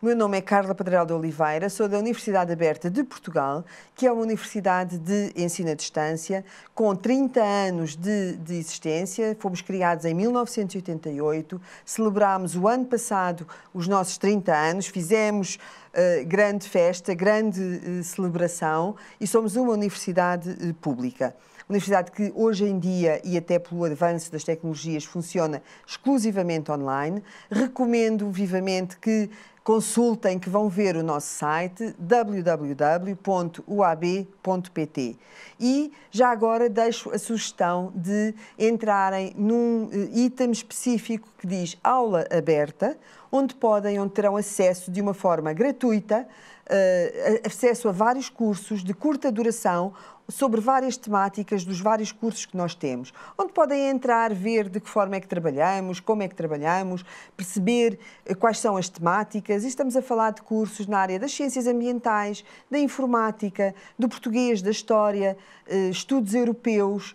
O meu nome é Carla Padrão de Oliveira, sou da Universidade Aberta de Portugal, que é uma universidade de ensino à distância, com 30 anos de, de existência. Fomos criados em 1988, celebrámos o ano passado os nossos 30 anos, fizemos uh, grande festa, grande uh, celebração e somos uma universidade uh, pública. Universidade que hoje em dia e até pelo avanço das tecnologias funciona exclusivamente online. Recomendo vivamente que Consultem que vão ver o nosso site www.uab.pt. E já agora deixo a sugestão de entrarem num eh, item específico que diz aula aberta, onde podem, onde terão acesso de uma forma gratuita, uh, acesso a vários cursos de curta duração sobre várias temáticas dos vários cursos que nós temos, onde podem entrar, ver de que forma é que trabalhamos, como é que trabalhamos, perceber eh, quais são as temáticas. E estamos a falar de cursos na área das ciências ambientais, da informática, do português, da história, eh, estudos europeus,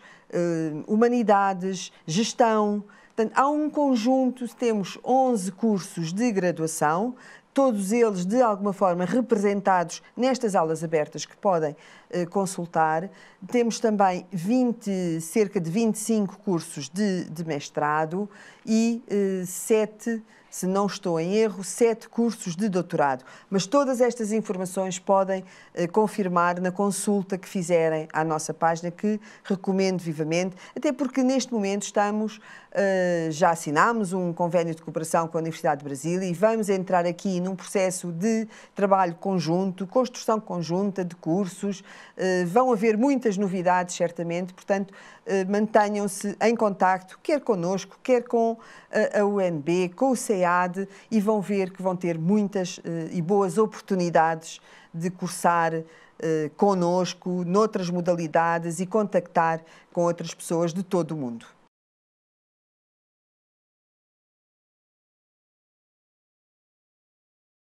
humanidades, gestão. Portanto, há um conjunto, temos 11 cursos de graduação todos eles de alguma forma representados nestas aulas abertas que podem eh, consultar. Temos também 20, cerca de 25 cursos de, de mestrado e eh, 7, se não estou em erro, 7 cursos de doutorado. Mas todas estas informações podem eh, confirmar na consulta que fizerem à nossa página, que recomendo vivamente, até porque neste momento estamos, eh, já assinámos um convênio de cooperação com a Universidade de Brasília e vamos entrar aqui num processo de trabalho conjunto, construção conjunta de cursos. Eh, vão haver muitas novidades, certamente, portanto, eh, mantenham-se em contacto, quer connosco, quer com eh, a UNB, com o SEAD, e vão ver que vão ter muitas e boas oportunidades de cursar conosco, noutras modalidades e contactar com outras pessoas de todo o mundo.